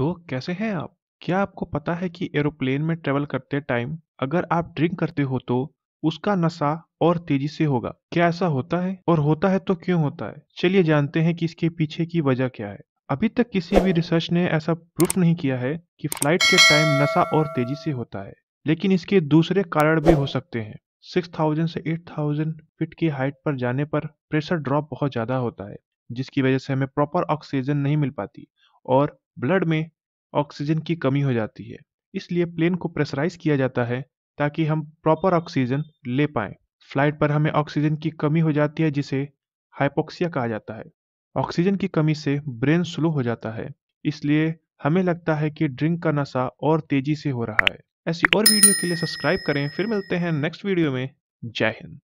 तो कैसे हैं आप क्या आपको पता है कि एरोप्लेन में ट्रेवल करते टाइम अगर आप ड्रिंक करते हो तो उसका नशा और तेजी से होगा क्या ऐसा होता है और होता है तो क्यों होता है चलिए जानते हैं कि इसके पीछे की वजह क्या है अभी तक किसी भी रिसर्च ने ऐसा प्रूफ नहीं किया है कि फ्लाइट के टाइम नशा और तेजी से होता है लेकिन इसके दूसरे कारण भी हो सकते हैं 6000 से 8000 फीट की हाइट पर जाने पर प्रेशर ड्रॉप बहुत ज़्यादा होता है जिसकी वजह से हमें प्रॉपर ऑक्सीजन नहीं मिल पाती और ब्लड में ऑक्सीजन की कमी हो जाती है इसलिए प्लेन को प्रेशराइज किया जाता है ताकि हम प्रॉपर ऑक्सीजन ले पाएं फ्लाइट पर हमें ऑक्सीजन की कमी हो जाती है जिसे हाइपोक्सिया कहा जाता है ऑक्सीजन की कमी से ब्रेन स्लो हो जाता है इसलिए हमें लगता है कि ड्रिंक का नशा और तेजी से हो रहा है ऐसी और वीडियो के लिए सब्सक्राइब करें फिर मिलते हैं नेक्स्ट वीडियो में जय हिंद